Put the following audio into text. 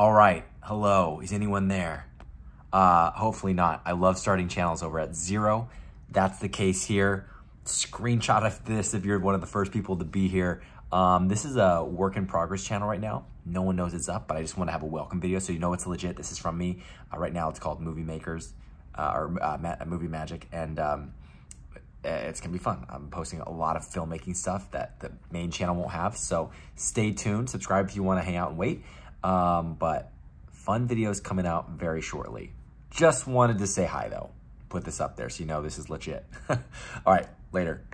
All right. Hello. Is anyone there? Uh, hopefully not. I love starting channels over at zero. That's the case here. Screenshot of this if you're one of the first people to be here. Um, this is a work in progress channel right now. No one knows it's up, but I just want to have a welcome video so you know it's legit. This is from me. Uh, right now it's called Movie Makers uh, or uh, Ma Movie Magic. And um, eh, it's gonna be fun. I'm posting a lot of filmmaking stuff that the main channel won't have. So stay tuned, subscribe if you wanna hang out and wait. Um, but fun videos coming out very shortly. Just wanted to say hi though. Put this up there so you know this is legit. All right, later.